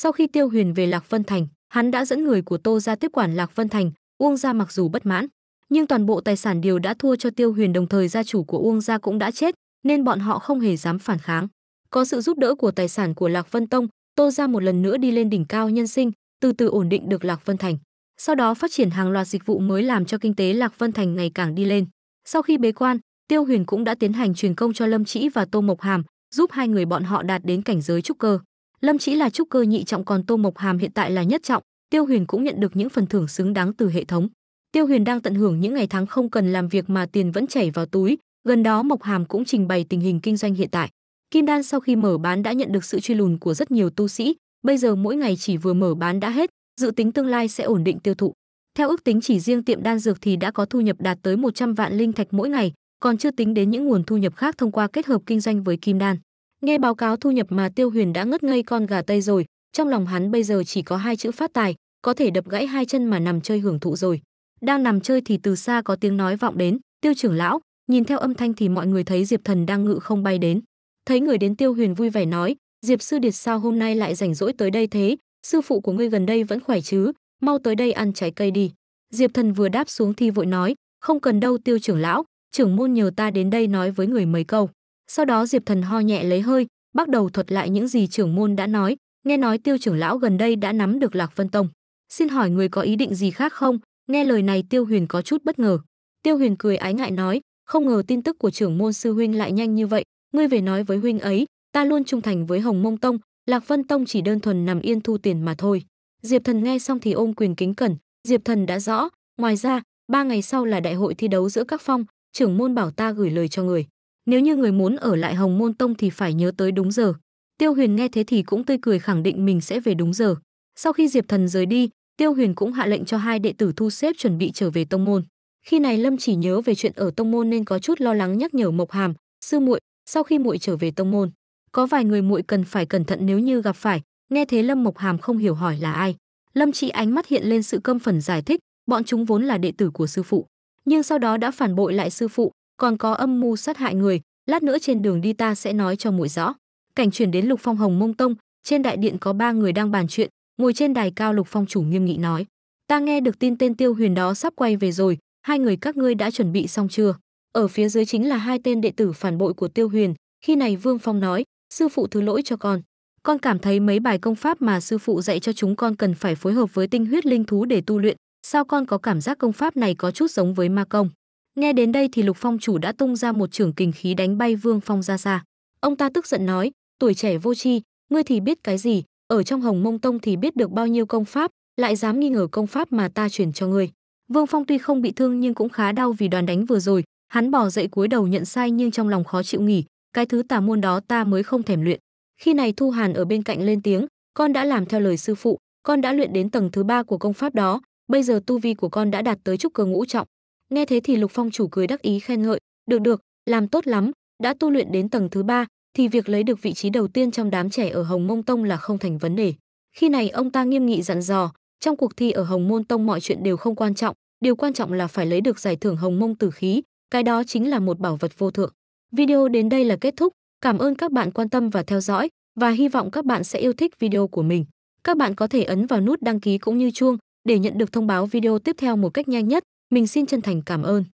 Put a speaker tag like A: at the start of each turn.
A: Sau khi Tiêu Huyền về Lạc Vân Thành, hắn đã dẫn người của Tô gia tiếp quản Lạc Vân Thành, Uông gia mặc dù bất mãn, nhưng toàn bộ tài sản đều đã thua cho Tiêu Huyền đồng thời gia chủ của Uông gia cũng đã chết, nên bọn họ không hề dám phản kháng. Có sự giúp đỡ của tài sản của Lạc Vân Tông, Tô gia một lần nữa đi lên đỉnh cao nhân sinh, từ từ ổn định được Lạc Vân Thành. Sau đó phát triển hàng loạt dịch vụ mới làm cho kinh tế Lạc Vân Thành ngày càng đi lên. Sau khi bế quan, Tiêu Huyền cũng đã tiến hành truyền công cho Lâm Trĩ và Tô Mộc Hàm, giúp hai người bọn họ đạt đến cảnh giới trúc cơ. Lâm Chỉ là trúc cơ nhị trọng còn Tô Mộc Hàm hiện tại là nhất trọng, Tiêu Huyền cũng nhận được những phần thưởng xứng đáng từ hệ thống. Tiêu Huyền đang tận hưởng những ngày tháng không cần làm việc mà tiền vẫn chảy vào túi, gần đó Mộc Hàm cũng trình bày tình hình kinh doanh hiện tại. Kim đan sau khi mở bán đã nhận được sự truy lùn của rất nhiều tu sĩ, bây giờ mỗi ngày chỉ vừa mở bán đã hết, dự tính tương lai sẽ ổn định tiêu thụ. Theo ước tính chỉ riêng tiệm đan dược thì đã có thu nhập đạt tới 100 vạn linh thạch mỗi ngày, còn chưa tính đến những nguồn thu nhập khác thông qua kết hợp kinh doanh với kim đan. Nghe báo cáo thu nhập mà Tiêu Huyền đã ngất ngây con gà tây rồi, trong lòng hắn bây giờ chỉ có hai chữ phát tài, có thể đập gãy hai chân mà nằm chơi hưởng thụ rồi. Đang nằm chơi thì từ xa có tiếng nói vọng đến, "Tiêu trưởng lão." Nhìn theo âm thanh thì mọi người thấy Diệp Thần đang ngự không bay đến. Thấy người đến Tiêu Huyền vui vẻ nói, "Diệp sư điệt sao hôm nay lại rảnh rỗi tới đây thế? Sư phụ của ngươi gần đây vẫn khỏe chứ? Mau tới đây ăn trái cây đi." Diệp Thần vừa đáp xuống thì vội nói, "Không cần đâu Tiêu trưởng lão, trưởng môn nhờ ta đến đây nói với người mấy câu." Sau đó Diệp Thần ho nhẹ lấy hơi, bắt đầu thuật lại những gì trưởng môn đã nói, nghe nói Tiêu trưởng lão gần đây đã nắm được Lạc Vân Tông. Xin hỏi người có ý định gì khác không? Nghe lời này Tiêu Huyền có chút bất ngờ. Tiêu Huyền cười ái ngại nói, không ngờ tin tức của trưởng môn sư huynh lại nhanh như vậy, ngươi về nói với huynh ấy, ta luôn trung thành với Hồng Mông Tông, Lạc Vân Tông chỉ đơn thuần nằm yên thu tiền mà thôi. Diệp Thần nghe xong thì ôm quyền kính cẩn, Diệp Thần đã rõ, ngoài ra, ba ngày sau là đại hội thi đấu giữa các phong, trưởng môn bảo ta gửi lời cho người. Nếu như người muốn ở lại Hồng Môn Tông thì phải nhớ tới đúng giờ. Tiêu Huyền nghe thế thì cũng tươi cười khẳng định mình sẽ về đúng giờ. Sau khi Diệp Thần rời đi, Tiêu Huyền cũng hạ lệnh cho hai đệ tử thu xếp chuẩn bị trở về tông môn. Khi này Lâm chỉ nhớ về chuyện ở tông môn nên có chút lo lắng nhắc nhở Mộc Hàm, "Sư muội, sau khi muội trở về tông môn, có vài người muội cần phải cẩn thận nếu như gặp phải." Nghe thế Lâm Mộc Hàm không hiểu hỏi là ai. Lâm chỉ ánh mắt hiện lên sự căm phần giải thích, bọn chúng vốn là đệ tử của sư phụ, nhưng sau đó đã phản bội lại sư phụ, còn có âm mưu sát hại người, lát nữa trên đường đi ta sẽ nói cho muội rõ. Cảnh chuyển đến Lục Phong Hồng Mông Tông, trên đại điện có ba người đang bàn chuyện, ngồi trên đài cao Lục Phong chủ nghiêm nghị nói: "Ta nghe được tin tên Tiêu Huyền đó sắp quay về rồi, hai người các ngươi đã chuẩn bị xong chưa?" Ở phía dưới chính là hai tên đệ tử phản bội của Tiêu Huyền, khi này Vương Phong nói: "Sư phụ thứ lỗi cho con, con cảm thấy mấy bài công pháp mà sư phụ dạy cho chúng con cần phải phối hợp với tinh huyết linh thú để tu luyện, sao con có cảm giác công pháp này có chút giống với ma công?" Nghe đến đây thì Lục Phong chủ đã tung ra một trường kình khí đánh bay Vương Phong ra xa. Ông ta tức giận nói, tuổi trẻ vô tri, ngươi thì biết cái gì, ở trong Hồng Mông Tông thì biết được bao nhiêu công pháp, lại dám nghi ngờ công pháp mà ta truyền cho ngươi. Vương Phong tuy không bị thương nhưng cũng khá đau vì đoàn đánh vừa rồi, hắn bỏ dậy cúi đầu nhận sai nhưng trong lòng khó chịu nghỉ, cái thứ tà môn đó ta mới không thèm luyện. Khi này Thu Hàn ở bên cạnh lên tiếng, con đã làm theo lời sư phụ, con đã luyện đến tầng thứ ba của công pháp đó, bây giờ tu vi của con đã đạt tới trúc cơ ngũ trọng, Nghe thế thì Lục Phong chủ cười đắc ý khen ngợi, "Được được, làm tốt lắm, đã tu luyện đến tầng thứ ba thì việc lấy được vị trí đầu tiên trong đám trẻ ở Hồng Mông Tông là không thành vấn đề." Khi này ông ta nghiêm nghị dặn dò, trong cuộc thi ở Hồng Môn Tông mọi chuyện đều không quan trọng, điều quan trọng là phải lấy được giải thưởng Hồng Mông Tử khí, cái đó chính là một bảo vật vô thượng. Video đến đây là kết thúc, cảm ơn các bạn quan tâm và theo dõi và hy vọng các bạn sẽ yêu thích video của mình. Các bạn có thể ấn vào nút đăng ký cũng như chuông để nhận được thông báo video tiếp theo một cách nhanh nhất. Mình xin chân thành cảm ơn.